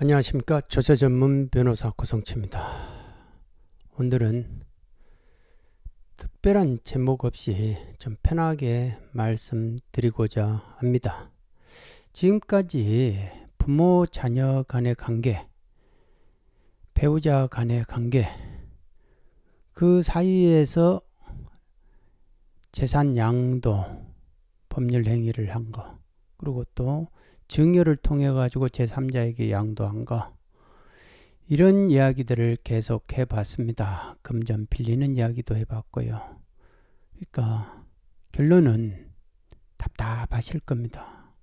안녕하십니까 조세 전문 변호사 고성채입니다. 오늘은 특별한 제목 없이 좀 편하게 말씀드리고자 합니다. 지금까지 부모 자녀 간의 관계, 배우자 간의 관계, 그 사이에서 재산 양도 법률 행위를 한 거, 그리고 또 증여를 통해 가지고 제3자에게 양도한 거 이런 이야기들을 계속 해봤습니다. 금전 빌리는 이야기도 해봤고요. 그러니까 결론은 답답하실 겁니다.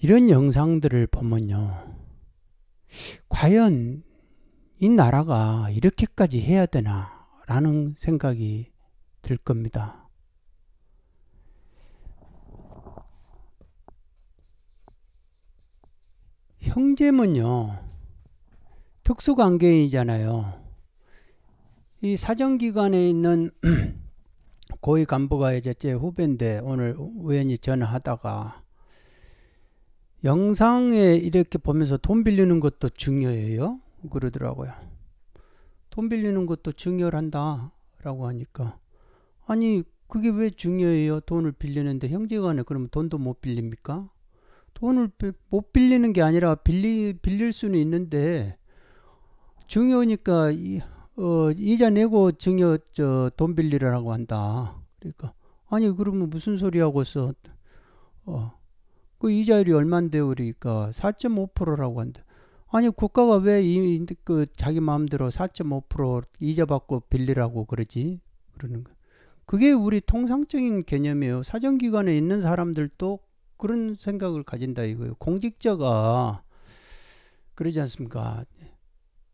이런 영상들을 보면요. 과연 이 나라가 이렇게까지 해야 되나 라는 생각이 들 겁니다. 형제면요. 특수관계이잖아요. 이 사정기관에 있는 고위 간부가 이제 제 후배인데 오늘 우연히 전화하다가 영상에 이렇게 보면서 돈 빌리는 것도 중요해요. 그러더라고요. 돈 빌리는 것도 중요한다. 라고 하니까 아니 그게 왜 중요해요? 돈을 빌리는데 형제간에 그러면 돈도 못 빌립니까? 돈을 못 빌리는 게 아니라 빌리, 빌릴 수는 있는데 증여니까 이, 어, 이자 내고 증여 저 돈 빌리라고 한다. 그러니까 아니 그러면 무슨 소리 하고 서어 어. 그 이자율이 얼만데요? 그러니까 4.5%라고 한다. 아니 국가가 왜 이 그 자기 마음대로 4.5% 이자 받고 빌리라고 그러지? 그러는 거. 그게 우리 통상적인 개념이에요. 사정기관에 있는 사람들도 그런 생각을 가진다 이거예요. 공직자가 그러지 않습니까?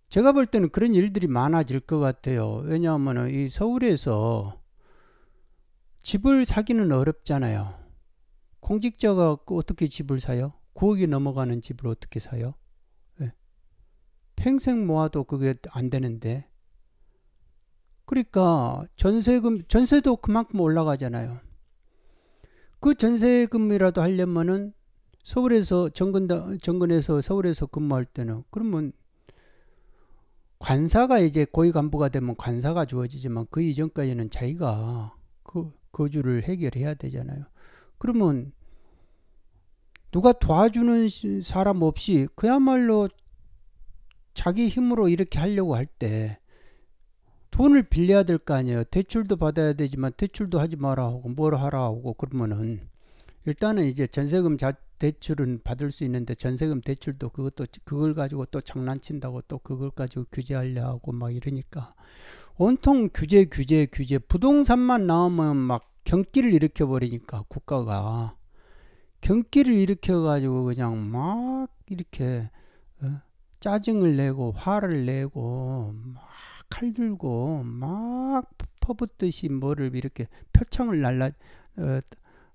제가 볼 때는 그런 일들이 많아질 것 같아요. 왜냐하면 이 서울에서 집을 사기는 어렵잖아요. 공직자가 그 어떻게 집을 사요? 9억이 넘어가는 집을 어떻게 사요? 네. 평생 모아도 그게 안 되는데. 그러니까 전세금, 전세도 그만큼 올라가잖아요. 그 전세금이라도 하려면은 서울에서 정근 정근에서 서울에서 근무할 때는 그러면 관사가 이제 고위 간부가 되면 관사가 주어지지만 그 이전까지는 자기가 그 거주를 해결해야 되잖아요. 그러면 누가 도와주는 사람 없이 그야말로 자기 힘으로 이렇게 하려고 할때 돈을 빌려야 될 거 아니에요. 대출도 받아야 되지만 대출도 하지 마라 하고 뭘 하라 하고 그러면은 일단은 이제 전세금 자, 대출은 받을 수 있는데 전세금 대출도 그것도 그걸 가지고 또 장난친다고 또 그걸 가지고 규제하려 하고 막 이러니까 온통 규제 규제 규제 부동산만 나오면 막 경기를 일으켜 버리니까 국가가 경기를 일으켜 가지고 그냥 막 이렇게 어? 짜증을 내고 화를 내고 막칼 들고 막 퍼붓듯이 뭐를 이렇게 표창을 날라 어,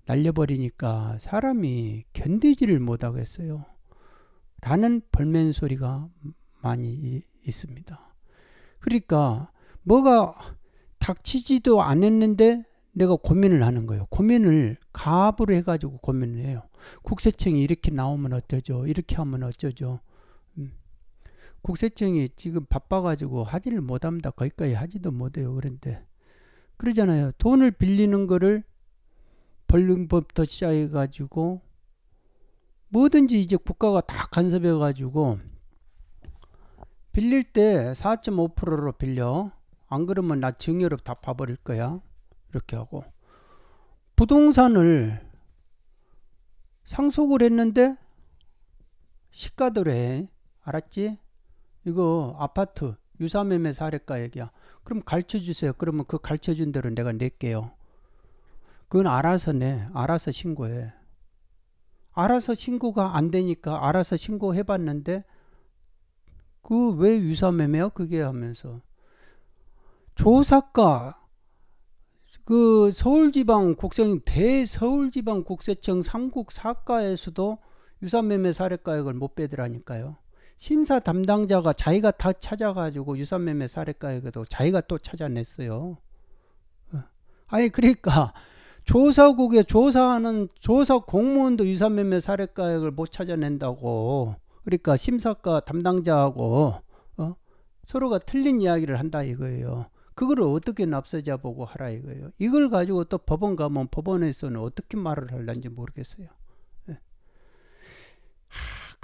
날려버리니까 사람이 견디지를 못하겠어요. 라는 벌멘 소리가 많이 이, 있습니다. 그러니까 뭐가 닥치지도 않았는데 내가 고민을 하는 거예요. 고민을 갑으로 해가지고 고민을 해요. 국세청이 이렇게 나오면 어쩌죠? 이렇게 하면 어쩌죠? 국세청이 지금 바빠가지고 하지를 못합니다. 거기까지 하지도 못해요. 그런데 그러잖아요. 돈을 빌리는 거를 벌금법부터 시작해가지고 뭐든지 이제 국가가 다 간섭해가지고 빌릴 때 4.5%로 빌려. 안 그러면 나 증여로 다 봐버릴 거야. 이렇게 하고 부동산을 상속을 했는데 시가도래 알았지? 이거 아파트 유사매매 사례가 얘기야. 그럼 가르쳐 주세요. 그러면 그 가르쳐 준 대로 내가 낼게요. 그건 알아서 내. 알아서 신고해. 알아서 신고가 안 되니까 알아서 신고해 봤는데 그 왜 유사매매야? 그게 하면서 조사가 그 서울지방 국세청 대서울지방 국세청 3국 사과에서도 유사매매 사례가액을 못 빼더라니까요. 심사 담당자가 자기가 다 찾아가지고 유산매매 사례가에도 자기가 또 찾아냈어요. 어. 아니 그러니까 조사국에 조사하는 조사 공무원도 유산매매 사례가액을 못 찾아낸다고 그러니까 심사과 담당자하고 어? 서로가 틀린 이야기를 한다 이거예요. 그거를 어떻게 납세자 보고 하라 이거예요. 이걸 가지고 또 법원 가면 법원에서는 어떻게 말을 할는지 모르겠어요.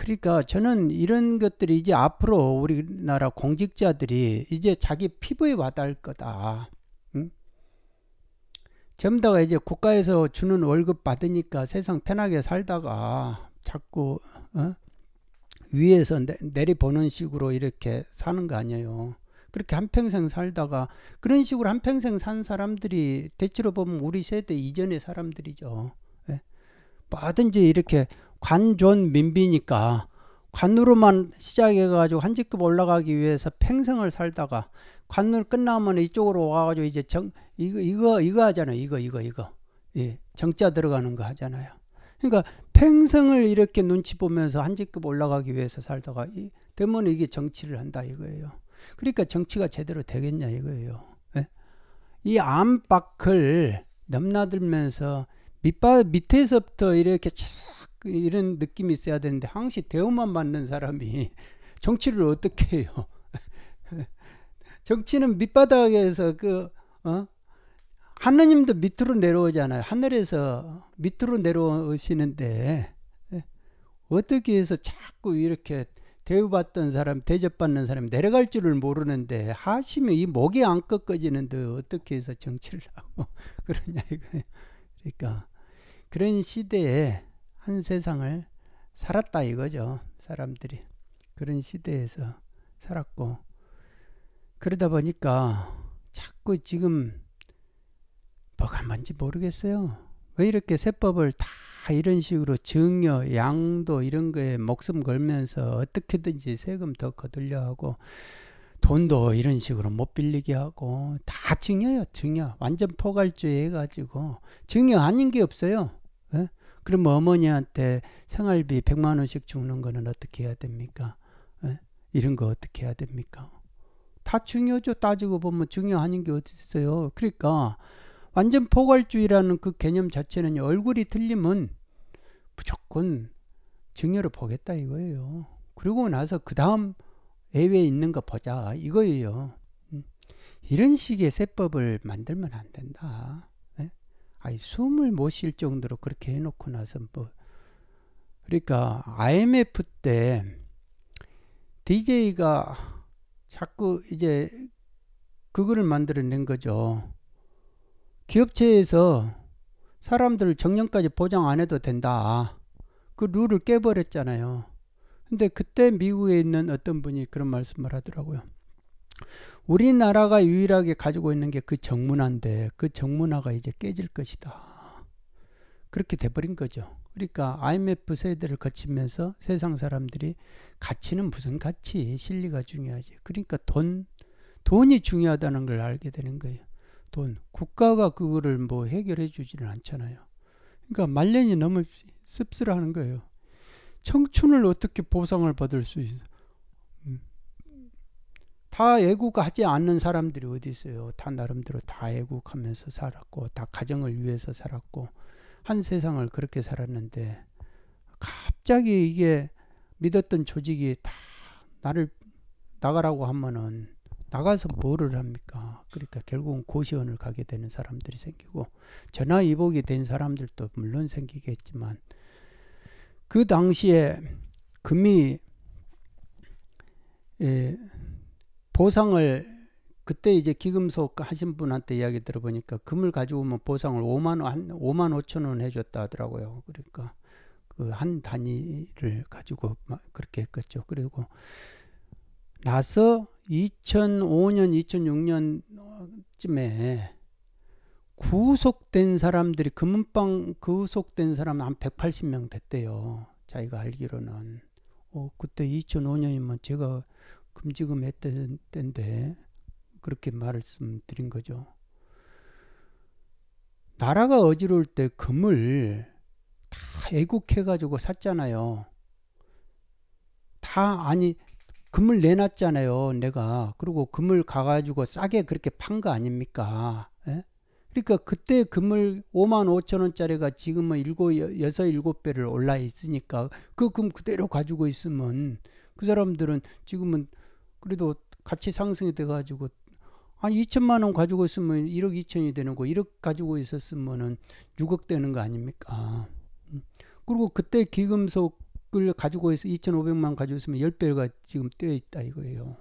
그러니까 저는 이런 것들이 이제 앞으로 우리나라 공직자들이 이제 자기 피부에 와닿을 거다. 점다가 이제 국가에서 주는 월급 받으니까 세상 편하게 살다가 자꾸 어? 위에서 내, 리보는 식으로 이렇게 사는 거 아니에요. 그렇게 한평생 살다가 그런 식으로 한평생 산 사람들이 대체로 보면 우리 세대 이전의 사람들이죠. 예? 뭐든지 이렇게 관존 민비니까 관으로만 시작해가지고 한직급 올라가기 위해서 평생을 살다가 관을 끝나면 이쪽으로 와가지고 이제 정 이거 이거 이거 하잖아요. 이거 이거 이거 예, 정자 들어가는 거 하잖아요. 그러니까 평생을 이렇게 눈치 보면서 한직급 올라가기 위해서 살다가 이, 때문에 이게 정치를 한다 이거예요. 그러니까 정치가 제대로 되겠냐 이거예요. 예? 이안팎을 넘나들면서 밑바 밑에서부터 이렇게 그 이런 느낌이 있어야 되는데 항시 대우만 받는 사람이 정치를 어떻게 해요? 정치는 밑바닥에서 그 어? 하느님도 밑으로 내려오잖아요. 하늘에서 밑으로 내려오시는데 예? 어떻게 해서 자꾸 이렇게 대우받던 사람, 대접받는 사람 내려갈 줄을 모르는데 하시면 이 목이 안 꺾어지는데 어떻게 해서 정치를 하고 그러냐 이거예요. 그러니까 그런 시대에 한 세상을 살았다 이거죠. 사람들이 그런 시대에서 살았고 그러다 보니까 자꾸 지금 뭐가 뭔지 모르겠어요. 왜 이렇게 세법을 다 이런 식으로 증여, 양도 이런 거에 목숨 걸면서 어떻게든지 세금 더 거들려 하고 돈도 이런 식으로 못 빌리게 하고 다 증여요, 증여. 완전 포괄주의 해가지고 증여 아닌 게 없어요. 에? 예? 그럼 어머니한테 생활비 100만 원씩 주는 거는 어떻게 해야 됩니까? 에? 예? 이런 거 어떻게 해야 됩니까? 다 중요하죠. 따지고 보면 중요한 게 어디 있어요. 그러니까 완전 포괄주의라는 그 개념 자체는 얼굴이 틀리면 무조건 증여를 보겠다 이거예요. 그리고 나서 그 다음 애외 있는 거 보자 이거예요. 음? 이런 식의 세법을 만들면 안 된다. 아니, 숨을 못 쉴 정도로 그렇게 해놓고 나서 뭐 그러니까 IMF 때 DJ가 자꾸 이제 그거를 만들어낸 거죠. 기업체에서 사람들을 정년까지 보장 안 해도 된다. 그 룰을 깨버렸잖아요. 근데 그때 미국에 있는 어떤 분이 그런 말씀을 하더라고요. 우리나라가 유일하게 가지고 있는 게 그 정문화인데 그 정문화가 이제 깨질 것이다. 그렇게 돼버린 거죠. 그러니까 IMF 세대를 거치면서 세상 사람들이 가치는 무슨 가치, 실리가 중요하지. 그러니까 돈, 돈이 중요하다는 걸 알게 되는 거예요. 돈. 국가가 그거를 뭐 해결해 주지는 않잖아요. 그러니까 말년이 너무 씁쓸하는 거예요. 청춘을 어떻게 보상을 받을 수 있나? 다 애국하지 않는 사람들이 어디 있어요? 다 나름대로 다 애국하면서 살았고 다 가정을 위해서 살았고 한 세상을 그렇게 살았는데 갑자기 이게 믿었던 조직이 다 나를 나가라고 하면은 나가서 뭐를 합니까? 그러니까 결국은 고시원을 가게 되는 사람들이 생기고 전화위복이 된 사람들도 물론 생기겠지만 그 당시에 금이 예, 보상을 그때 이제 기금속 하신 분한테 이야기 들어보니까 금을 가지고오면 보상을 5만 원, 5만 5천 원 해줬다 하더라고요. 그러니까 그 한 단위를 가지고 막 그렇게 했겠죠. 그리고 나서 2005년, 2006년쯤에 구속된 사람들이 금은방 구속된 사람 한 180명 됐대요. 자기가 알기로는. 어, 그때 2005년이면 제가 금지금했던 때인데 그렇게 말씀드린 거죠. 나라가 어지러울 때 금을 다 애국해가지고 샀잖아요. 다 아니 금을 내놨잖아요. 내가 그리고 금을 가가지고 싸게 그렇게 판 거 아닙니까? 에? 예? 그러니까 그때 금을 5만 5천 원짜리가 지금은 7, 6, 7배를 올라 있으니까 그 금 그대로 가지고 있으면 그 사람들은 지금은 그래도 같이 상승이 돼가지고 한 2천만 원 가지고 있으면 1억 2천이 되는 거 1억 가지고 있었으면은 6억 되는 거 아닙니까? 아, 음. 그리고 그때 기금속을 가지고 있어 2,500만 가지고 있으면 10배가 지금 떼어 있다 이거예요.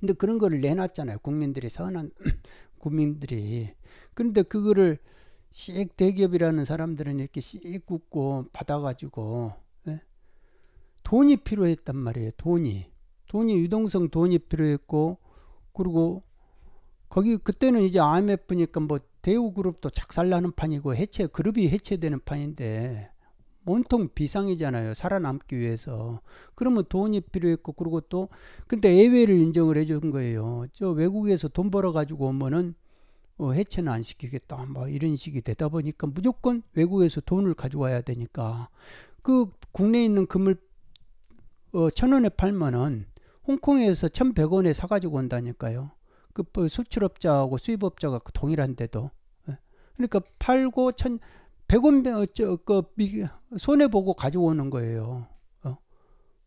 근데 그런 거를 내놨잖아요. 국민들이 선한 국민들이. 근데 그거를 씩 대기업이라는 사람들은 이렇게 씩 굽고 받아가지고 예? 돈이 필요했단 말이에요. 돈이. 돈이 유동성 돈이 필요했고 그리고 거기 그때는 이제 IMF니까 뭐 대우그룹도 작살나는 판이고 해체 그룹이 해체되는 판인데 온통 비상이잖아요. 살아남기 위해서. 그러면 돈이 필요했고 그리고 또 근데 예외를 인정을 해준 거예요. 저 외국에서 돈 벌어 가지고 오면은 어, 해체는 안 시키겠다. 뭐 이런 식이 되다 보니까 무조건 외국에서 돈을 가져와야 되니까 그 국내에 있는 금을 어, 천 원에 팔면은 홍콩에서 1,100원에 사가지고 온다니까요. 그 뭐 수출업자하고 수입업자가 그 동일한데도. 예. 그러니까 팔고 1 100원 어, 저그 손해 보고 가져오는 거예요. 어.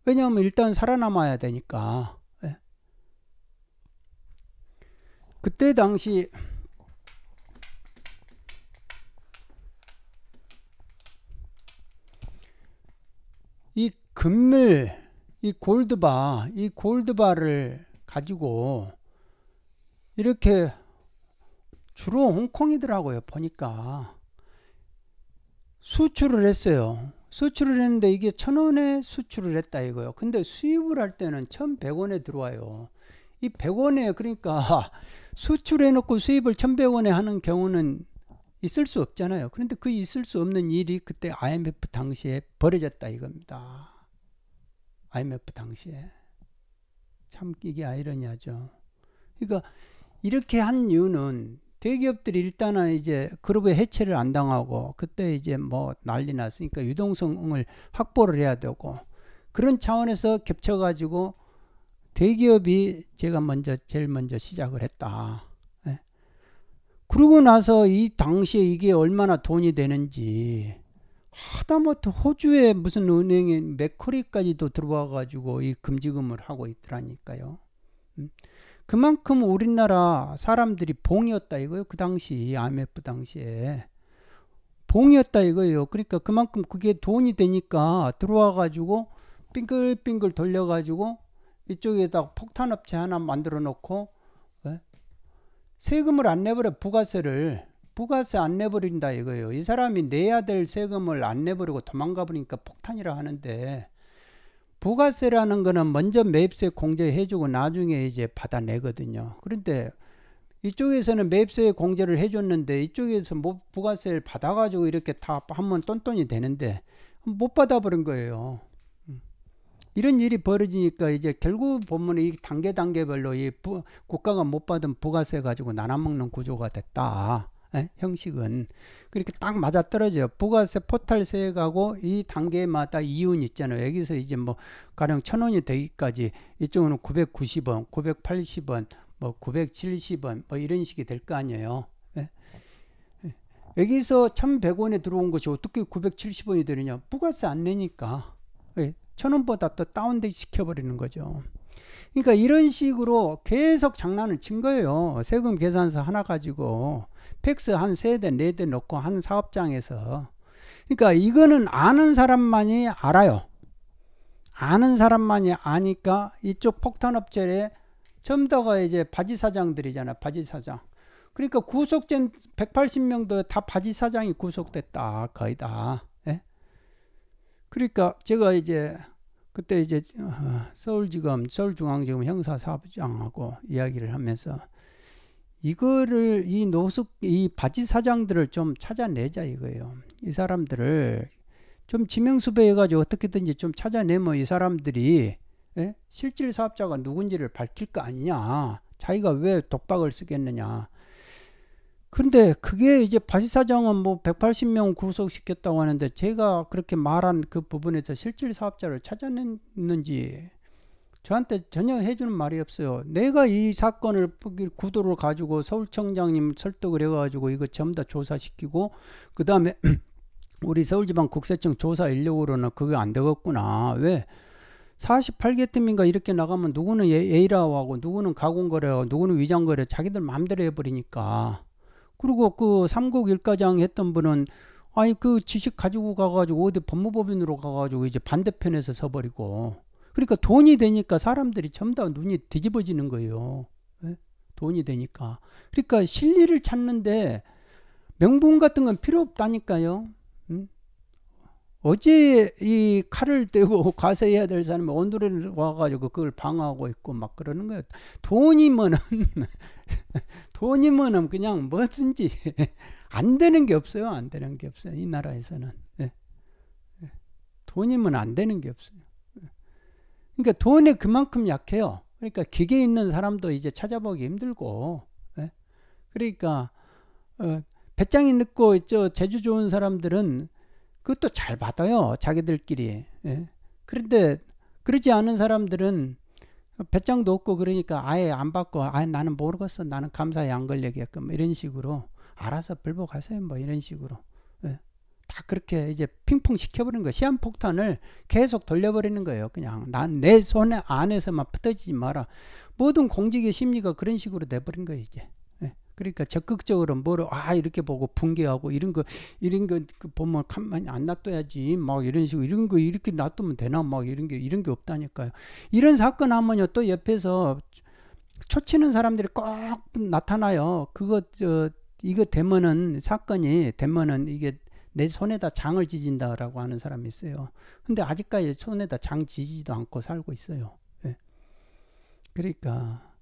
왜냐하면 일단 살아남아야 되니까. 예. 그때 당시 이 금을 이 골드바, 이 골드바를 가지고 이렇게 주로 홍콩이더라고요. 보니까 수출을 했어요. 수출을 했는데 이게 천 원에 수출을 했다 이거요. 근데 수입을 할 때는 천백 원에 들어와요. 이 백원에 그러니까 수출해 놓고 수입을 천백 원에 하는 경우는 있을 수 없잖아요. 그런데 그 있을 수 없는 일이 그때 IMF 당시에 벌어졌다 이겁니다. IMF 당시에. 참 이게 아이러니하죠. 그러니까 이렇게 한 이유는 대기업들이 일단은 이제 그룹의 해체를 안 당하고 그때 이제 뭐 난리 났으니까 유동성을 확보를 해야 되고 그런 차원에서 겹쳐가지고 대기업이 제가 먼저 제일 먼저 시작을 했다. 예. 그러고 나서 이 당시에 이게 얼마나 돈이 되는지 하다못해 호주의 무슨 은행에 맥커리까지도 들어와 가지고 이 금지금을 하고 있더라니까요. 음. 그만큼 우리나라 사람들이 봉이었다 이거요. 그 당시 IMF 당시에 봉이었다 이거예요. 그러니까 그만큼 그게 돈이 되니까 들어와 가지고 빙글빙글 돌려 가지고 이쪽에다 폭탄 업체 하나 만들어 놓고 예? 세금을 안 내버려 부가세를 부가세 안 내버린다 이거예요. 이 사람이 내야 될 세금을 안 내버리고 도망가 버리니까 폭탄이라 하는데 부가세라는 거는 먼저 매입세 공제해주고 나중에 이제 받아내거든요. 그런데 이쪽에서는 매입세 공제를 해줬는데 이쪽에서 못 뭐 부가세를 받아가지고 이렇게 다 한번 똔똔이 되는데 못 받아버린 거예요. 음. 이런 일이 벌어지니까 이제 결국 보면 이 단계 단계별로 이 부, 국가가 못 받은 부가세 가지고 나눠먹는 구조가 됐다. 예? 형식은 그렇게 딱 맞아 떨어져요. 부가세, 포탈세액하고 이 단계마다 이윤 있잖아요. 여기서 이제 뭐 가령 천 원이 되기까지 이쪽은 990원, 980원, 뭐 970원 뭐 이런 식이 될 거 아니에요. 예? 예. 여기서 1100원에 들어온 것이 어떻게 970원이 되느냐? 부가세 안 내니까. 예, 천원보다 더 다운돼 시켜버리는 거죠. 그러니까 이런 식으로 계속 장난을 친 거예요. 세금 계산서 하나 가지고 팩스 한세대네대 네 넣고 한 사업장에서 그러니까 이거는 아는 사람만이 알아요. 아는 사람만이 아니까 이쪽 폭탄업체에 첨다가 그 이제 바지 사장들이잖아. 바지 사장. 그러니까 구속된 180명도 다 바지 사장이 구속됐다. 거의 다. 예? 그러니까 제가 이제 그때 이제 어, 서울지검 서울중앙지검 형사사업장하고 이야기를 하면서 이거를 이 노숙 이 바지 사장들을 좀 찾아내자 이거예요. 이 사람들을 좀 지명수배해 가지고 어떻게든지 좀 찾아내면 이 사람들이 예? 실질 사업자가 누군지를 밝힐 거 아니냐. 자기가 왜 독박을 쓰겠느냐. 근데 그게 이제 바지 사장은 뭐 180명 구속시켰다고 하는데 제가 그렇게 말한 그 부분에서 실질 사업자를 찾아냈는지 저한테 전혀 해주는 말이 없어요. 내가 이 사건을 구도를 가지고 서울청장님 설득을 해가지고 이거 전부 다 조사시키고 그 다음에 우리 서울지방국세청 조사 인력으로는 그게 안 되겠구나. 왜? 48개 팀인가 이렇게 나가면 누구는 에이라하고 예, 누구는 가공거래하고 누구는 위장거래 자기들 마음대로 해버리니까. 그리고 그 삼국 일과장 했던 분은 아니 그 지식 가지고 가가지고 어디 법무법인으로 가가지고 이제 반대편에서 서버리고 그러니까 돈이 되니까 사람들이 전부 다 눈이 뒤집어지는 거예요. 예? 돈이 되니까. 그러니까 실리를 찾는데 명분 같은 건 필요 없다니까요. 음? 어제 이 칼을 떼고 과세해야 될 사람이 오늘를 와가지고 그걸 방어하고 있고 막 그러는 거예요. 돈이면은 돈이면은 그냥 뭐든지 안 되는 게 없어요. 안 되는 게 없어요. 이 나라에서는 네. 예. 예. 돈이면 안 되는 게 없어요. 그러니까 돈에 그만큼 약해요. 그러니까 기계 있는 사람도 이제 찾아보기 힘들고, 예? 그러니까 어, 배짱이 늦고 있죠. 제주 좋은 사람들은 그것도 잘 받아요. 자기들끼리. 예? 그런데 그러지 않은 사람들은 배짱도 없고 그러니까 아예 안 받고 아예 나는 모르겠어. 나는 감사에 안 걸리게끔 이런 식으로 알아서 불복하세요. 뭐 이런 식으로. 다 그렇게 이제 핑퐁 시켜버리는 거예요. 시한폭탄을 계속 돌려버리는 거예요. 그냥 난 내 손에 안에서만 흩어지지 마라. 모든 공직의 심리가 그런 식으로 돼버린 거예요. 이제. 예. 그러니까 적극적으로 뭐를 아 이렇게 보고 분개하고 이런 거 이런 거 그 보면 가만히 안 놔둬야지 막 이런 식으로 이런 거 이렇게 놔두면 되나 막 이런 게 이런 게 없다니까요. 이런 사건 하면요 또 옆에서 초치는 사람들이 꼭 나타나요. 그거 저 이거 되면은 사건이 되면은 이게 내 손에다 장을 지진다라고 하는 사람이 있어요. 근데 아직까지 손에다 장 지지도 않고 살고 있어요. 예. 그러니까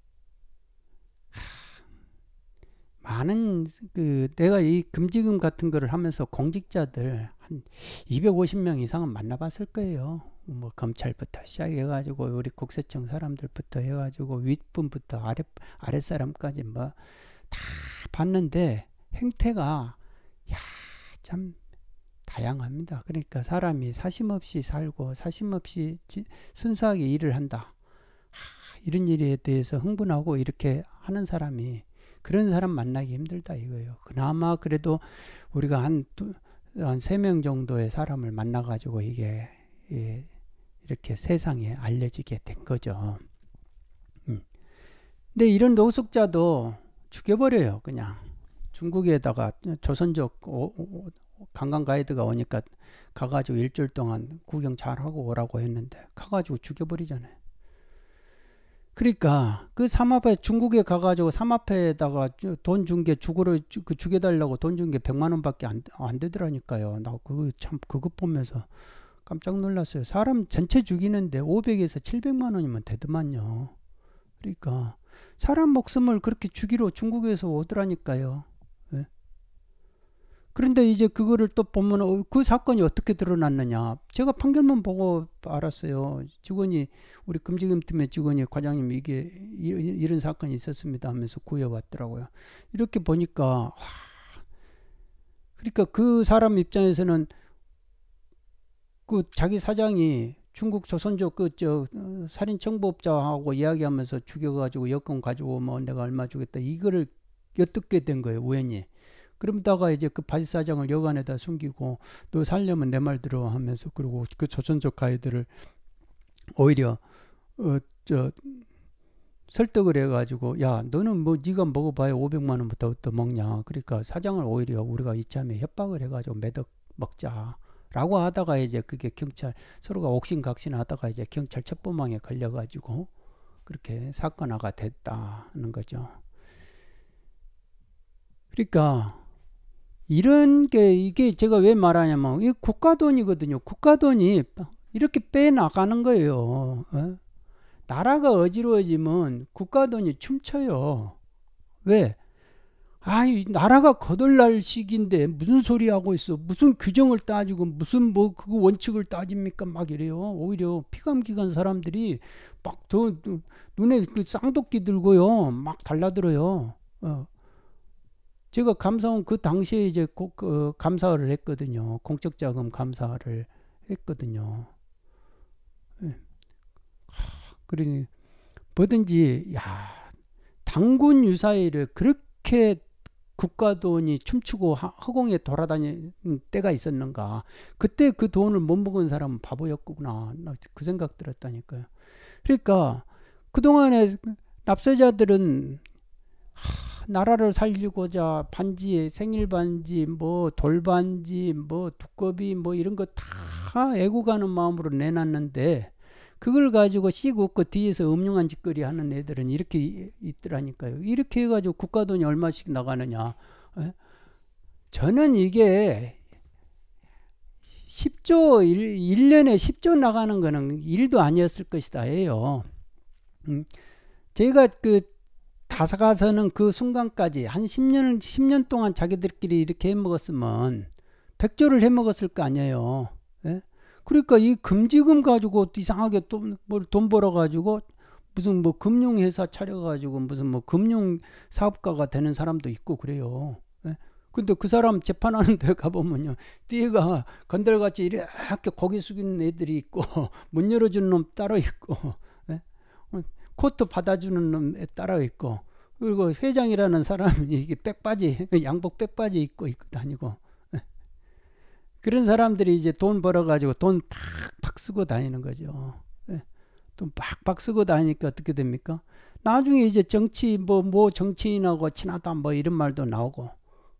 많은 그 내가 이 금지금 같은 거를 하면서 공직자들 한 250명 이상은 만나봤을 거예요. 뭐 검찰부터 시작해가지고 우리 국세청 사람들부터 해가지고 윗분부터 아랫 아랫 사람까지 뭐 다 봤는데 행태가 야참 다양합니다. 그러니까 사람이 사심 없이 살고 사심 없이 순수하게 일을 한다. 하, 이런 일에 대해서 흥분하고 이렇게 하는 사람이 그런 사람 만나기 힘들다 이거예요. 그나마 그래도 우리가 한 한세 명 정도의 사람을 만나 가지고 이게 예, 이렇게 세상에 알려지게 된 거죠. 음. 근데 이런 노숙자도 죽여버려요, 그냥. 중국에다가 조선족 관광 가이드가 오니까 가가지고 일주일 동안 구경 잘하고 오라고 했는데 가가지고 죽여버리잖아요. 그러니까 그 삼합회 중국에 가가지고 삼합회에다가 돈 준 게 죽으러 그 죽여달라고 돈 준게 백만 원밖에 안, 안 되더라니까요. 나 그거 참 그것 보면서 깜짝 놀랐어요. 사람 전체 죽이는데 500에서 700만 원이면 되더만요. 그러니까 사람 목숨을 그렇게 죽이러 중국에서 오더라니까요. 그런데 이제 그거를 또 보면 어, 그 사건이 어떻게 드러났느냐. 제가 판결문 보고 알았어요. 직원이 우리 금지금팀의 직원이 과장님 이게 이런, 이런 사건이 있었습니다 하면서 구해왔더라고요. 이렇게 보니까 와, 그러니까 그 사람 입장에서는 그 자기 사장이 중국 조선족 그저 어, 살인 청부업자하고 이야기하면서 죽여가지고 여권 가지고 뭐 내가 얼마 주겠다 이거를 엿듣게 된 거예요 우연히. 그러다가 이제 그 바지 사장을 여관에다 숨기고 너 살려면 내 말 들어 하면서 그리고 그 조선족 가이드를 오히려 어 저 설득을 해가지고 야 너는 뭐 네가 먹어봐야 500만 원부터 더 먹냐 그러니까 사장을 오히려 우리가 이참에 협박을 해가지고 매덕 먹자 라고 하다가 이제 그게 경찰 서로가 옥신각신 하다가 이제 경찰 첩보망에 걸려가지고 그렇게 사건화가 됐다는 거죠. 그러니까 이런 게 이게 제가 왜 말하냐면 이 국가 돈이거든요. 국가 돈이 이렇게 빼 나가는 거예요. 어? 나라가 어지러워지면 국가 돈이 춤춰요. 왜? 아이 나라가 거덜날 시기인데 무슨 소리 하고 있어? 무슨 규정을 따지고 무슨 뭐 그 원칙을 따집니까? 막 이래요. 오히려 피감기관 사람들이 막 더 눈에 그쌍둥끼 들고요. 막 달라들어요. 어. 제가 감사원 그 당시에 이제 고, 그 감사를 했거든요. 공적 자금 감사를 했거든요. 예. 그러니 뭐든지 야 당군 유사일을 그렇게 국가 돈이 춤추고 허공에 돌아다니 때가 있었는가. 그때 그 돈을 못 먹은 사람은 바보였구나. 그 생각 들었다니까요. 그러니까 그동안에 납세자들은 하, 나라를 살리고자 반지, 생일 반지, 뭐 돌반지, 뭐 두꺼비, 뭐 이런 거 다 애국하는 마음으로 내놨는데 그걸 가지고 씨고그 뒤에서 음흉한 짓거리 하는 애들은 이렇게 있더라니까요. 이렇게 해가지고 국가 돈이 얼마씩 나가느냐. 예? 저는 이게 10조 1, 년에 10조 나가는 거는 일도 아니었을 것이다 해요. 음. 제가 그 다가서는 그 순간까지 한 10년, 10년 동안 자기들끼리 이렇게 해 먹었으면 백조를 해 먹었을 거 아니에요. 예? 그러니까 이 금지금 가지고 이상하게 돈, 돈 벌어가지고 무슨 뭐 금융회사 차려가지고 무슨 뭐 금융사업가가 되는 사람도 있고 그래요. 예? 근데 그 사람 재판하는 데 가보면요. 띠가 건들같이 이렇게 고개 숙이는 애들이 있고 문 열어주는 놈 따로 있고 코트 받아주는 놈에 따라 있고 그리고 회장이라는 사람이 이게 백바지 양복 백바지 입고 있고 다니고 예. 그런 사람들이 이제 돈 벌어가지고 돈 팍팍 쓰고 다니는 거죠. 예. 돈 팍팍 쓰고 다니니까 어떻게 됩니까? 나중에 이제 정치 뭐뭐 뭐 정치인하고 친하다 뭐 이런 말도 나오고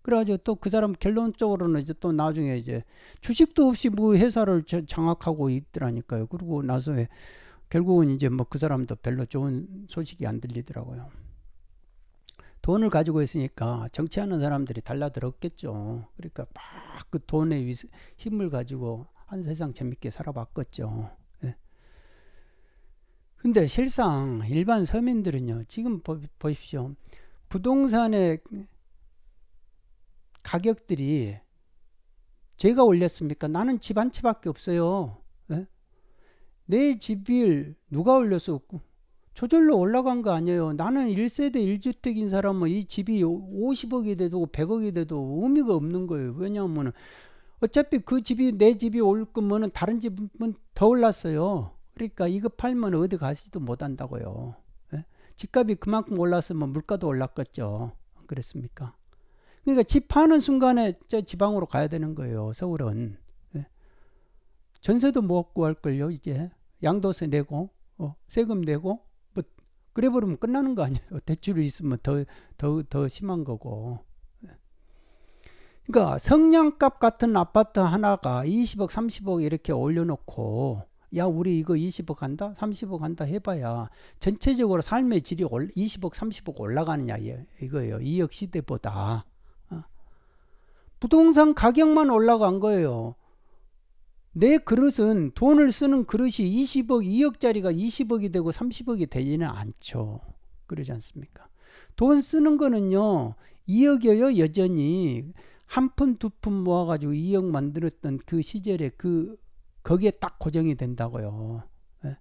그래가지고 또 그 사람 결론적으로는 이제 또 나중에 이제 주식도 없이 뭐 회사를 장악하고 있더라니까요. 그러고 나서 에 결국은 이제 뭐 그 사람도 별로 좋은 소식이 안 들리더라고요. 돈을 가지고 있으니까 정치하는 사람들이 달라들었겠죠. 그러니까 막 그 돈의 힘을 가지고 한 세상 재밌게 살아봤겠죠. 예. 근데 실상 일반 서민들은요, 지금 보, 보십시오. 부동산의 가격들이 제가 올렸습니까? 나는 집 한 채밖에 없어요. 내 집일 누가 올렸고 저절로 올라간 거 아니에요. 나는 1세대 1주택인 사람은 이 집이 50억이 돼도 100억이 돼도 의미가 없는 거예요. 왜냐하면 어차피 그 집이 내 집이 올거면 다른 집은 더 올랐어요. 그러니까 이거 팔면 어디 가시도 못한다고요. 예? 집값이 그만큼 올랐으면 물가도 올랐겠죠. 그랬습니까? 그러니까 집 파는 순간에 저 지방으로 가야 되는 거예요. 서울은. 전세도 못 구할걸요 이제 양도세 내고 어, 세금 내고 뭐 그래 버리면 끝나는 거 아니에요 대출이 있으면 더 더, 더 심한 거고 그러니까 성냥값 같은 아파트 하나가 20억 30억 이렇게 올려놓고 야 우리 이거 20억 한다 30억 한다 해봐야 전체적으로 삶의 질이 올 20억 30억 올라가느냐 이거예요 2억 시대보다 어. 부동산 가격만 올라간 거예요 내 그릇은 돈을 쓰는 그릇이 20억, 2억짜리가 20억이 되고 30억이 되지는 않죠. 그러지 않습니까? 돈 쓰는 거는요, 2억이에요, 여전히. 한 푼, 두 푼 모아가지고 2억 만들었던 그 시절에 그, 거기에 딱 고정이 된다고요. 예?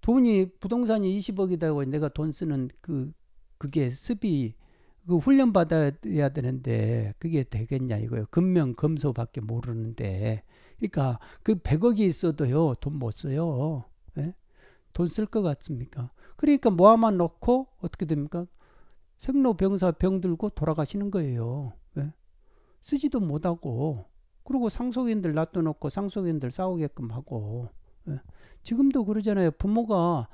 돈이, 부동산이 20억이 되고 내가 돈 쓰는 그, 그게 습이, 그 훈련 받아야 되는데, 그게 되겠냐 이거요. 예 금명, 검소밖에 모르는데, 그러니까 그 100억이 있어도요 돈 못 써요. 예? 돈쓸 것 같습니까? 그러니까 모아만 놓고 어떻게 됩니까? 생로병사 병들고 돌아가시는 거예요. 예? 쓰지도 못하고 그리고 상속인들 놔둬놓고 상속인들 싸우게끔 하고 예? 지금도 그러잖아요. 부모가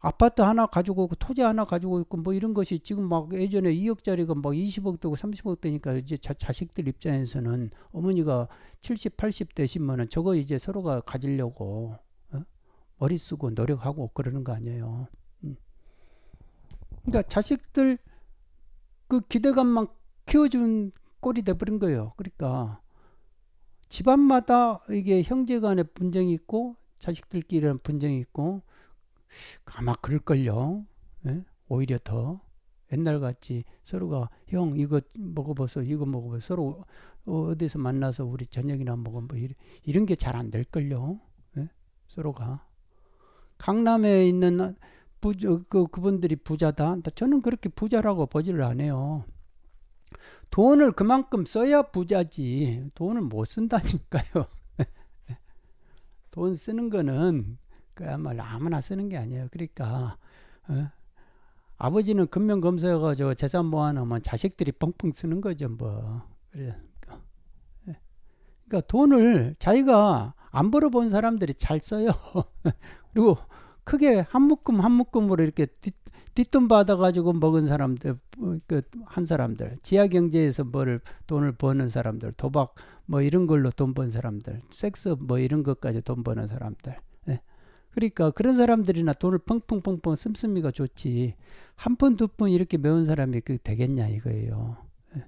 아파트 하나 가지고 있고 토지 하나 가지고 있고 뭐 이런 것이 지금 막 예전에 2억짜리가 막 20억 되고 30억 되니까 이제 자, 자식들 입장에서는 어머니가 70, 80 되시면은 저거 이제 서로가 가지려고 어? 머리 쓰고 노력하고 그러는 거 아니에요. 음. 그러니까 자식들 그 기대감만 키워준 꼴이 돼버린 거예요. 그러니까 집안마다 이게 형제간의 분쟁이 있고 자식들끼리는 분쟁이 있고 아마 그럴걸요. 예? 오히려 더 옛날같이 서로가 형 이거 먹어보소 이거 먹어보소 서로 어, 어디서 만나서 우리 저녁이나 먹어 뭐 이런, 이런 게 잘 안 될걸요. 예? 서로가 강남에 있는 부저, 그, 그분들이 부자다. 저는 그렇게 부자라고 보지를 않아요. 돈을 그만큼 써야 부자지 돈을 못 쓴다니까요. 예? 돈 쓰는 거는 그야말로 아무나 쓰는 게 아니에요. 그러니까 어? 아버지는 금명 검사여가지고 재산 모아놓으면 자식들이 펑펑 쓰는 거죠, 뭐. 그러니까. 예. 그러니까 돈을 자기가 안 벌어본 사람들이 잘 써요. 그리고 크게 한 묶음 한 묶음으로 이렇게 뒷, 돈 받아가지고 먹은 사람들, 그 한 사람들, 지하경제에서 뭐를 돈을 버는 사람들, 도박 뭐 이런 걸로 돈 번 사람들, 섹스 뭐 이런 것까지 돈 버는 사람들, 그러니까 그런 사람들이나 돈을 펑펑펑펑 씀씀이가 좋지 한 푼 두 푼 이렇게 매운 사람이 그 되겠냐 이거예요. 예.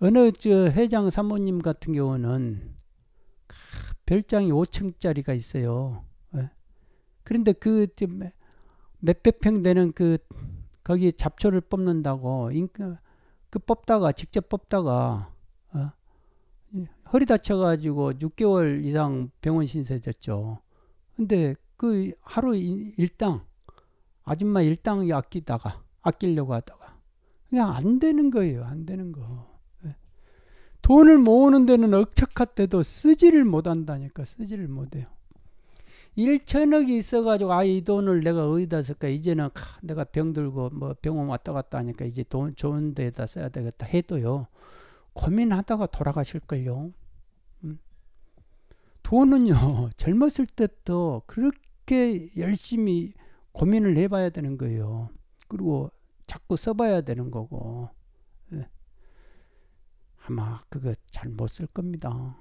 어느 저 회장 사모님 같은 경우는 별장이 5층짜리가 있어요. 예. 그런데 그 몇백 평 되는 그 거기 잡초를 뽑는다고 인그 뽑다가 직접 뽑다가 어, 허리 다쳐가지고 6개월 이상 병원 신세졌죠. 근데 그 하루 일당 아줌마 일당 아끼다가 아끼려고 하다가 그냥 안 되는 거예요. 안 되는 거. 예. 돈을 모으는 데는 억척할때도 쓰지를 못한다니까 쓰지를 못해요. 1천억이 있어가지고 아 이 돈을 내가 어디다 쓸까 이제는 하, 내가 병들고 뭐 병원 왔다 갔다 하니까 이제 돈 좋은 데다 써야 되겠다 해도요 고민하다가 돌아가실걸요 돈은요, 젊었을 때부터 그렇게 열심히 고민을 해봐야 되는 거예요. 그리고 자꾸 써봐야 되는 거고. 예. 아마 그거 잘 못 쓸 겁니다.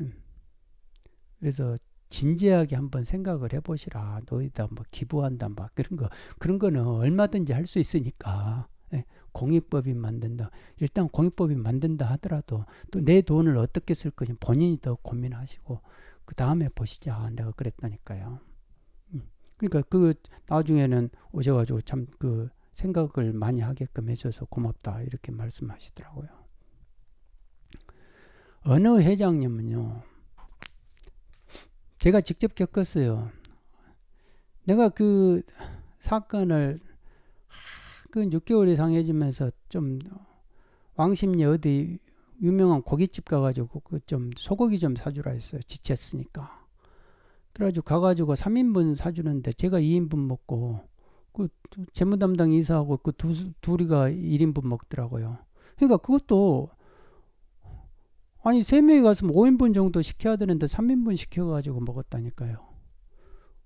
예. 그래서 진지하게 한번 생각을 해보시라. 너희다 뭐 기부한다 막 뭐 그런 거 그런 거는 얼마든지 할 수 있으니까 예. 공익법인 만든다. 일단 공익법인 만든다 하더라도 또 내 돈을 어떻게 쓸거지 본인이 더 고민하시고 그 다음에 보시자. 아, 내가 그랬다니까요. 음. 그러니까 그 나중에는 오셔가지고 참 그 생각을 많이 하게끔 해줘서 고맙다 이렇게 말씀하시더라고요. 어느 회장님은요. 제가 직접 겪었어요. 내가 그 사건을 그 6개월 이상 해주면서 좀 왕십리 어디 유명한 고깃집 가가지고 그 좀 소고기 좀 사주라 했어요. 지쳤으니까. 그래가지고 가가지고 3인분 사주는데 제가 2인분 먹고 그 재무 담당 이사하고 그 두, 둘이가 1인분 먹더라고요. 그러니까 그것도 아니 세 명이 가서 5인분 정도 시켜야 되는데 3인분 시켜가지고 먹었다니까요.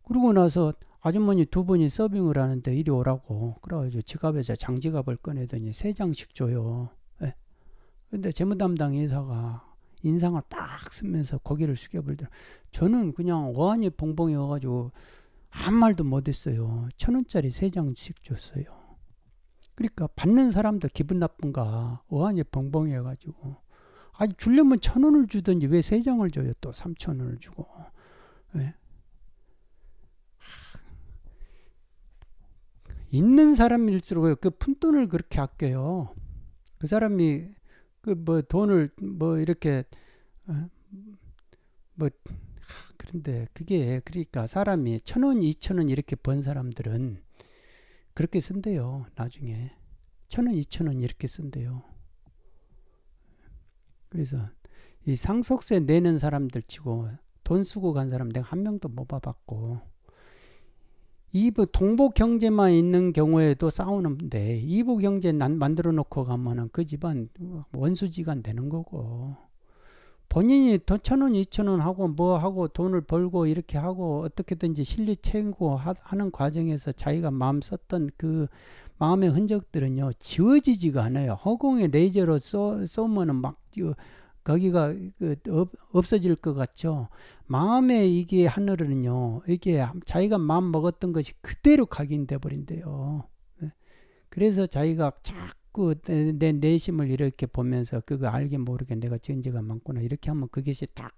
그러고 나서 아주머니 두 분이 서빙을 하는데 이리 오라고 그래가지고 지갑에서 장지갑을 꺼내더니 세 장씩 줘요. 근데 재무 담당 이사가 인상을 딱 쓰면서 고개를 숙여버리 저는 그냥 어안이 봉봉이 와가지고 아무 말도 못했어요. 천 원짜리 세 장씩 줬어요. 그러니까 받는 사람도 기분 나쁜가 어안이 봉봉이 와가지고 아니 주려면 천 원을 주든지 왜 세 장을 줘요 또 삼천 원을 주고 네. 있는 사람일수록 그 푼돈을 그렇게 아껴요. 그 사람이 그뭐 돈을 뭐 이렇게 어, 뭐 하, 그런데 그게 그러니까 사람이 천 원, 이천 원 이렇게 번 사람들은 그렇게 쓴대요. 나중에 천 원, 이천 원 이렇게 쓴대요. 그래서 이 상속세 내는 사람들 치고 돈 쓰고 간 사람 내가 한 명도 못 봐봤고 이부 동복 경제만 있는 경우에도 싸우는데 이부 경제 난 만들어 놓고 가면은 그 집안 원수지간 되는 거고 본인이 천 원, 이천 원 하고 뭐 하고 돈을 벌고 이렇게 하고 어떻게든지 실리 채우고 하는 과정에서 자기가 마음 썼던 그 마음의 흔적들은요 지워지지가 않아요 허공에 레이저로 쏘, 쏘면은 막 거기가 그 없어질 것 같죠. 마음에 이게 하늘은요, 이게 자기가 마음 먹었던 것이 그대로 각인돼 버린대요. 네. 그래서 자기가 자꾸 내, 내, 내심을 이렇게 보면서 그거 알게 모르게 내가 지은 가 많구나 이렇게 하면 그것이 딱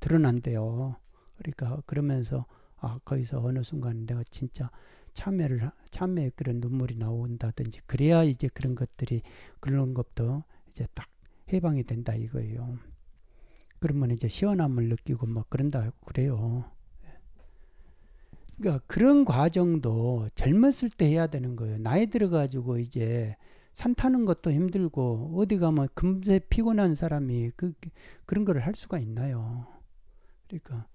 드러난대요. 그러니까 그러면서 아 거기서 어느 순간 내가 진짜 참회를 참회 그런 눈물이 나온다든지 그래야 이제 그런 것들이 그런 것도 이제 딱 해방이 된다 이거예요. 그러면 이제 시원함을 느끼고 막 그런다 그래요. 그러니까 그런 과정도 젊었을 때 해야 되는 거예요. 나이 들어가지고 이제 산 타는 것도 힘들고 어디 가면 금세 피곤한 사람이 그 그런 걸 할 수가 있나요? 그러니까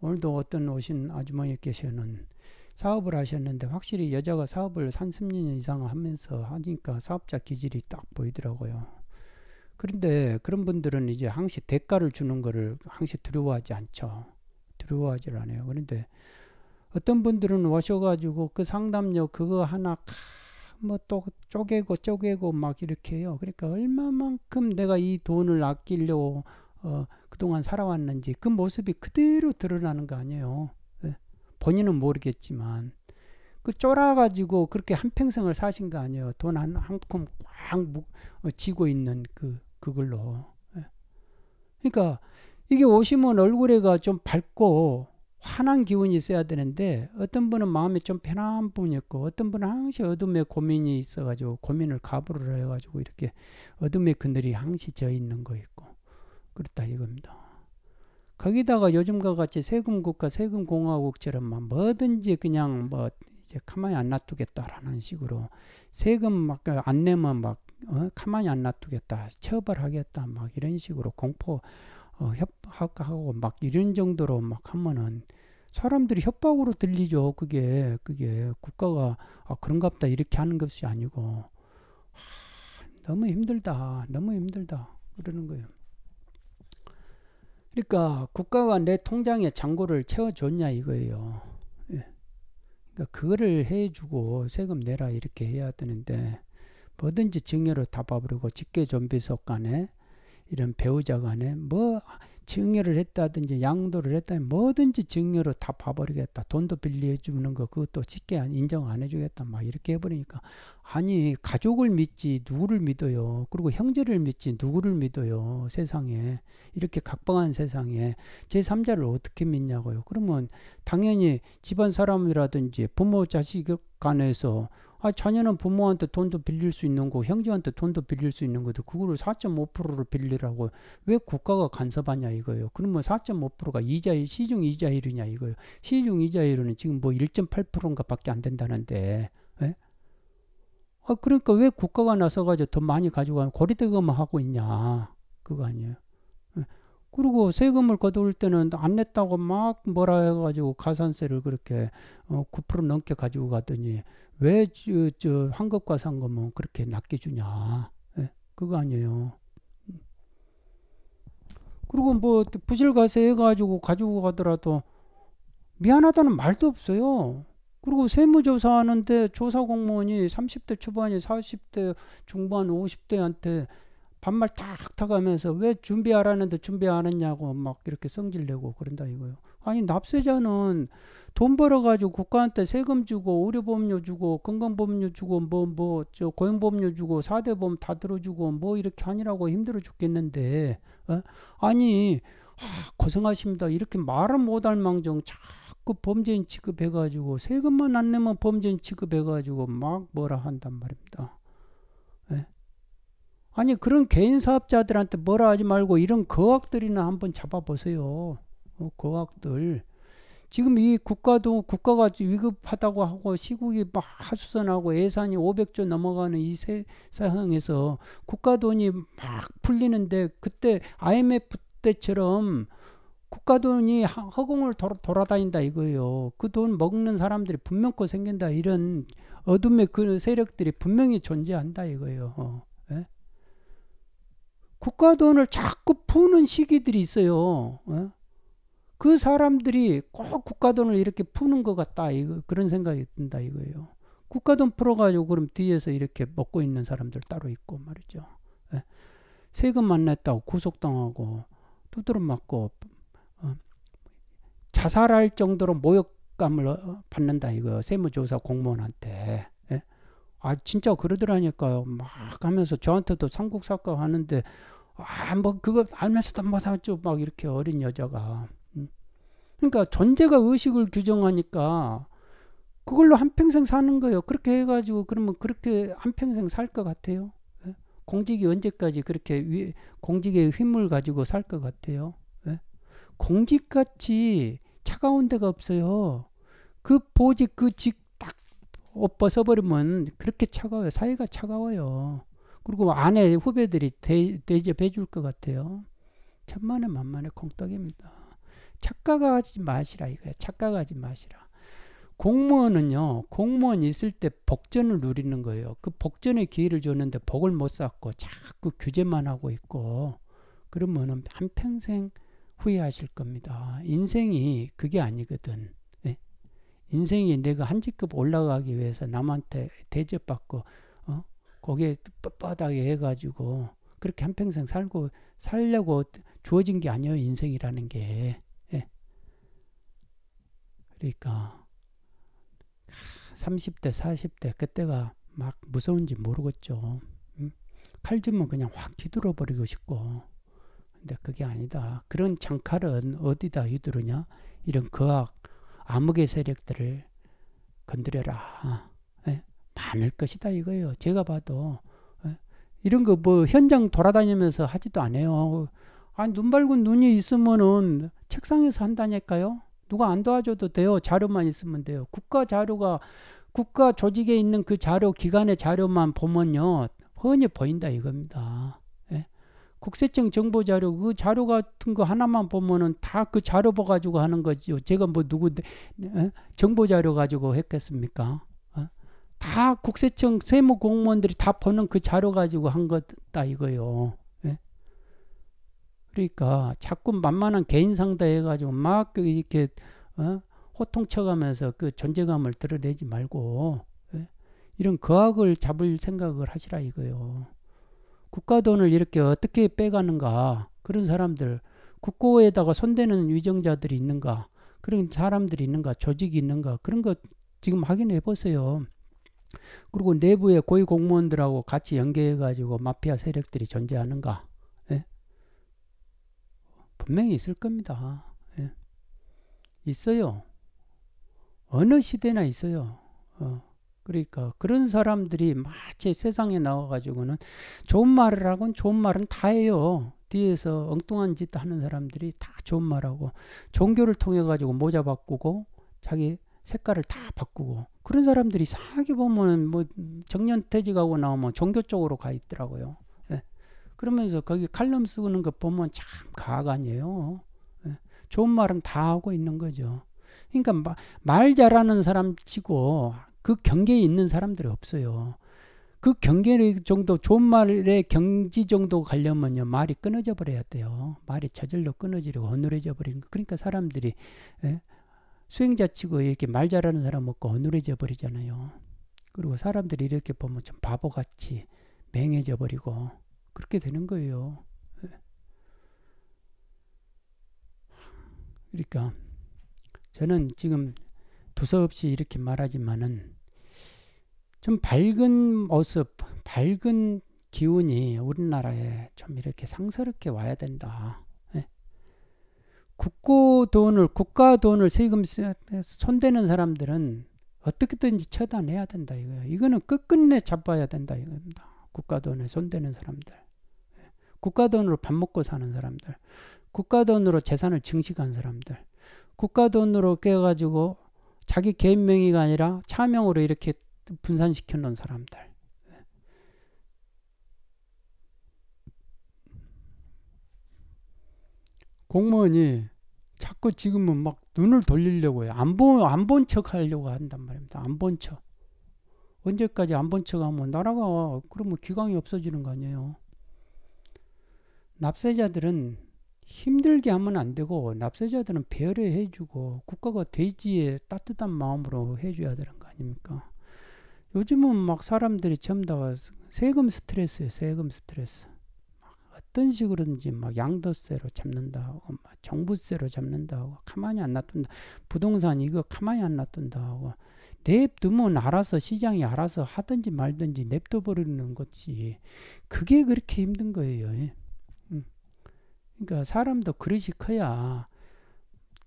오늘도 어떤 오신 아주머니께서는 사업을 하셨는데 확실히 여자가 사업을 3, 3년 이상 하면서 하니까 사업자 기질이 딱 보이더라고요. 그런데 그런 분들은 이제 항시 대가를 주는 거를 항시 두려워하지 않죠. 두려워하지 않아요. 그런데 어떤 분들은 오셔가지고 그 상담료 그거 하나 뭐 또 쪼개고 쪼개고 막 이렇게 해요. 그러니까 얼마만큼 내가 이 돈을 아끼려고 어, 그동안 살아왔는지 그 모습이 그대로 드러나는 거 아니에요. 네. 본인은 모르겠지만 그 쫄아가지고 그렇게 한 평생을 사신 거 아니에요. 돈 한한큼꽉 어, 지고 있는 그 그걸로. 예. 그러니까 이게 오시면 얼굴에가 좀 밝고 환한 기운이 있어야 되는데 어떤 분은 마음이 좀 편한 분이었고 어떤 분은 항상 어둠에 고민이 있어가지고 고민을 가부를 해가지고 이렇게 어둠의 그늘이 항시 져 있는 거 있고 그렇다 이겁니다. 거기다가 요즘과 같이 세금국가 세금공화국처럼 뭐든지 그냥 뭐 이제 가만히 안 놔두겠다라는 식으로 세금 막안 그 내면 막 어, 가만히 안 놔두겠다, 처벌하겠다, 막 이런 식으로 공포 어, 협박하고 막 이런 정도로 막 하면은 사람들이 협박으로 들리죠. 그게 그게 국가가 아, 그런갑다 이렇게 하는 것이 아니고 아, 너무 힘들다, 너무 힘들다 그러는 거예요. 그러니까 국가가 내 통장에 잔고를 채워줬냐 이거예요. 예. 그러니까 그거를 해주고 세금 내라 이렇게 해야 되는데 뭐든지 증여로 답아버리고 직계 좀비 속 간에 이런 배우자 간에 뭐 증여를 했다든지 양도를 했다든 뭐든지 증여로 답 봐버리겠다. 돈도 빌려주는 거 그것도 직계 인정 안 해주겠다. 막 이렇게 해버리니까 아니 가족을 믿지 누구를 믿어요. 그리고 형제를 믿지 누구를 믿어요. 세상에 이렇게 각방한 세상에 제3자를 어떻게 믿냐고요. 그러면 당연히 집안 사람이라든지 부모 자식 간에서 아, 자녀는 부모한테 돈도 빌릴 수 있는 거, 형제한테 돈도 빌릴 수 있는 거도 그거를 4.5%를 빌리라고 왜 국가가 간섭하냐 이거예요. 그러면 4.5%가 이자율, 시중 이자율이냐 이거예요. 시중 이자율은 지금 뭐 1.8%인가밖에 안 된다는데, 예? 아, 그러니까 왜 국가가 나서가지고 더 많이 가져가면 고리대금을 하고 있냐 그거 아니에요. 예? 그리고 세금을 거둘 때는 안 냈다고 막 뭐라 해가지고 가산세를 그렇게 어, 9% 넘게 가지고 가더니 왜 저, 저 환급과 상금은 그렇게 낮게 주냐? 예? 그거 아니에요. 그리고 뭐부실가세 해가지고 가지고 가더라도 미안하다는 말도 없어요. 그리고 세무조사하는데 조사공무원이 30대 초반이 40대 중반 50대한테 반말 탁 타가면서 왜 준비하라는데 준비 안 했냐고 막 이렇게 성질내고 그런다 이거요. 아니 납세자는 돈 벌어가지고 국가한테 세금 주고 의료보험료 주고 건강보험료 주고 뭐 뭐 저 고용보험료 주고 사대 보험 다 들어주고 뭐 이렇게 하느라고 힘들어 죽겠는데 어? 아니 아, 고생하십니다 이렇게 말은 못할 망정 자꾸 범죄인 취급해가지고 세금만 안 내면 범죄인 취급해가지고 막 뭐라 한단 말입니다. 에? 예? 아니 그런 개인 사업자들한테 뭐라 하지 말고 이런 거학들이나 한번 잡아보세요. 어, 거학들. 지금 이 국가도 국가가 위급하다고 하고 시국이 막 하수선하고 예산이 500조 넘어가는 이 세상에서 국가 돈이 막 풀리는데 그때 IMF 때처럼 국가 돈이 허공을 돌아다닌다 이거예요. 그 돈 먹는 사람들이 분명 코 생긴다 이런 어둠의 그 세력들이 분명히 존재한다 이거예요. 어. 예? 국가 돈을 자꾸 푸는 시기들이 있어요. 예? 그 사람들이 꼭 국가돈을 이렇게 푸는 것 같다. 이거, 그런 생각이 든다 이거예요. 국가돈 풀어가지고 그럼 뒤에서 이렇게 먹고 있는 사람들 따로 있고 말이죠. 예. 세금 안 냈다고 구속당하고 두드러 맞고 어, 자살할 정도로 모욕감을 어, 받는다 이거요. 세무조사 공무원한테. 예. 아 진짜 그러더라니까요. 막 하면서 저한테도 삼국사과 하는데 아 뭐 그거 알면서도 못하죠. 막 이렇게 어린 여자가 그러니까 존재가 의식을 규정하니까 그걸로 한평생 사는 거예요. 그렇게 해가지고 그러면 그렇게 한평생 살 것 같아요. 예? 공직이 언제까지 그렇게 위, 공직의 힘을 가지고 살 것 같아요. 예? 공직같이 차가운 데가 없어요. 그 보직 그 직딱 엎어서버리면 그렇게 차가워요. 사회가 차가워요. 그리고 안에 후배들이 대, 대접해 줄 것 같아요. 천만에 만만에 콩떡입니다. 착각하지 마시라 이거야. 착각하지 마시라. 공무원은요, 공무원 있을 때 복전을 누리는 거예요. 그 복전의 기회를 줬는데 복을 못 쌓고 자꾸 규제만 하고 있고, 그러면은 한평생 후회하실 겁니다. 인생이 그게 아니거든. 네? 인생이 내가 한 직급 올라가기 위해서 남한테 대접받고, 어? 거기에 뻣뻣하게 해가지고, 그렇게 한평생 살고, 살려고 주어진 게 아니에요, 인생이라는 게. 그러니까 30대, 40대 그때가 막 무서운지 모르겠죠. 음? 칼집은 그냥 확 뒤돌아 버리고 싶고. 근데 그게 아니다. 그런 장칼은 어디다 휘두르냐? 이런 거악, 암흑의 세력들을 건드려라. 에? 예? 많을 것이다 이거예요. 제가 봐도 에? 예? 이런 거 뭐 현장 돌아다니면서 하지도 않아요. 아눈 밝은 눈이 있으면은 책상에서 한다니까요. 누가 안 도와줘도 돼요. 자료만 있으면 돼요. 국가 자료가 국가 조직에 있는 그 자료 기관의 자료만 보면요. 흔히 보인다 이겁니다. 예? 국세청 정보 자료 그 자료 같은 거 하나만 보면은 다 그 자료 보 가지고 하는 거죠. 제가 뭐 누구 예? 정보 자료 가지고 했겠습니까? 예? 다 국세청 세무 공무원들이 다 보는 그 자료 가지고 한 거다 이거요. 그러니까 자꾸 만만한 개인 상대해가지고 막 이렇게 어? 호통쳐가면서 그 존재감을 드러내지 말고 예? 이런 거학을 잡을 생각을 하시라 이거요. 국가 돈을 이렇게 어떻게 빼가는가 그런 사람들 국고에다가 손대는 위정자들이 있는가 그런 사람들이 있는가 조직이 있는가 그런 거 지금 확인해 보세요. 그리고 내부의 고위 공무원들하고 같이 연계해 가지고 마피아 세력들이 존재하는가 분명히 있을 겁니다. 예. 있어요. 어느 시대나 있어요. 어. 그러니까 그런 사람들이 마치 세상에 나와가지고는 좋은 말을 하곤 좋은 말은 다 해요. 뒤에서 엉뚱한 짓 하는 사람들이 다 좋은 말하고 종교를 통해 가지고 모자 바꾸고 자기 색깔을 다 바꾸고 그런 사람들이 이상하게 보면 뭐 정년퇴직하고 나오면 종교 쪽으로 가 있더라고요. 그러면서 거기 칼럼 쓰는 거 보면 참 가학 아니에요. 예. 좋은 말은 다 하고 있는 거죠. 그러니까 마, 말 잘하는 사람 치고 그 경계에 있는 사람들이 없어요. 그 경계 정도 좋은 말의 경지 정도 가려면요 말이 끊어져 버려야 돼요. 말이 저절로 끊어지려고 어눌해져 버리는 거. 그러니까 사람들이 예? 수행자 치고 이렇게 말 잘하는 사람 없고 어눌해져 버리잖아요. 그리고 사람들이 이렇게 보면 좀 바보같이 맹해져 버리고 그렇게 되는 거예요. 예. 그러니까 저는 지금 두서없이 이렇게 말하지만은 좀 밝은 모습, 밝은 기운이 우리나라에 좀 이렇게 상서롭게 와야 된다. 예. 국고 돈을 국가 돈을 세금 손대는 사람들은 어떻게든지 처단해야 된다 이거예 이거는 끝끝내 잡아야 된다 이겁니다. 국가 돈에 손대는 사람들. 국가 돈으로 밥 먹고 사는 사람들, 국가 돈으로 재산을 증식한 사람들, 국가 돈으로 깨가지고 자기 개인 명의가 아니라 차명으로 이렇게 분산시켜 놓은 사람들. 공무원이 자꾸 지금은 막 눈을 돌리려고 해요. 안 본, 안 본 척 하려고 한단 말입니다. 안 본 척. 언제까지 안 본 척 하면 나라가 그러면 기강이 없어지는 거 아니에요. 납세자들은 힘들게 하면 안 되고 납세자들은 배려해 주고 국가가 돼지에 따뜻한 마음으로 해줘야 되는 거 아닙니까? 요즘은 막 사람들이 전부 다 세금 스트레스에 세금 스트레스. 막 어떤 식으로든지 막 양도세로 잡는다 하고 막 정부세로 잡는다 하고 가만히 안 놔둔다. 부동산 이거 가만히 안 놔둔다 하고 냅두면 알아서 시장이 알아서 하든지 말든지 냅둬 버리는 거지. 그게 그렇게 힘든 거예요. 그러니까 사람도 그릇이 커야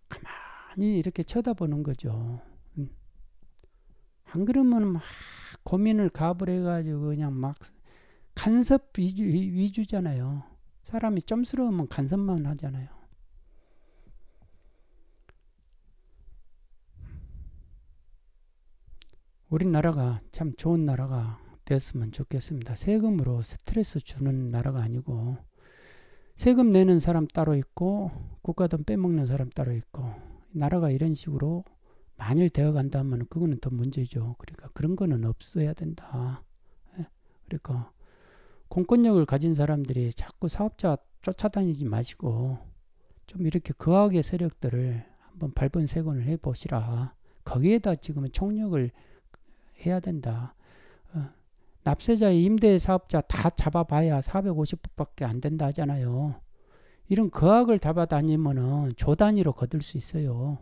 가만히 이렇게 쳐다보는 거죠. 음. 안 그러면 막 고민을 가불해가지고 그냥 막 간섭 위주, 위주잖아요. 사람이 점스러우면 간섭만 하잖아요. 우리나라가 참 좋은 나라가 됐으면 좋겠습니다. 세금으로 스트레스 주는 나라가 아니고 세금 내는 사람 따로 있고 국가돈 빼먹는 사람 따로 있고 나라가 이런 식으로 만일 되어 간다면 그거는 더 문제죠. 그러니까 그런 거는 없어야 된다. 예? 그러니까 공권력을 가진 사람들이 자꾸 사업자 쫓아다니지 마시고 좀 이렇게 거하게 세력들을 한번 발본 세곤을 해보시라. 거기에다 지금은 총력을 해야 된다. 어, 납세자의 임대 사업자 다 잡아봐야 450억밖에 안 된다 하잖아요. 이런 거학을 잡아다니면은 조 단위로 거둘 수 있어요.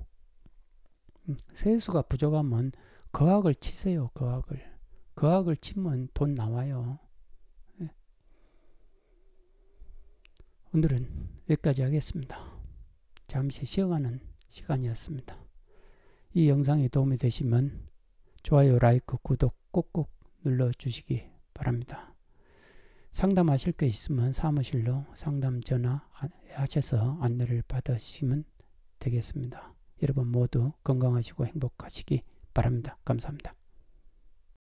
음, 세수가 부족하면 거학을 치세요. 거학을. 거학을 치면 돈 나와요. 예. 오늘은 여기까지 하겠습니다. 잠시 쉬어가는 시간이었습니다. 이 영상이 도움이 되시면 좋아요, 라이크, 구독 꼭꼭 눌러주시기 바랍니다. 상담하실 게 있으면 사무실로 상담 전화하셔서 안내를 받으시면 되겠습니다. 여러분 모두 건강하시고 행복하시기 바랍니다. 감사합니다.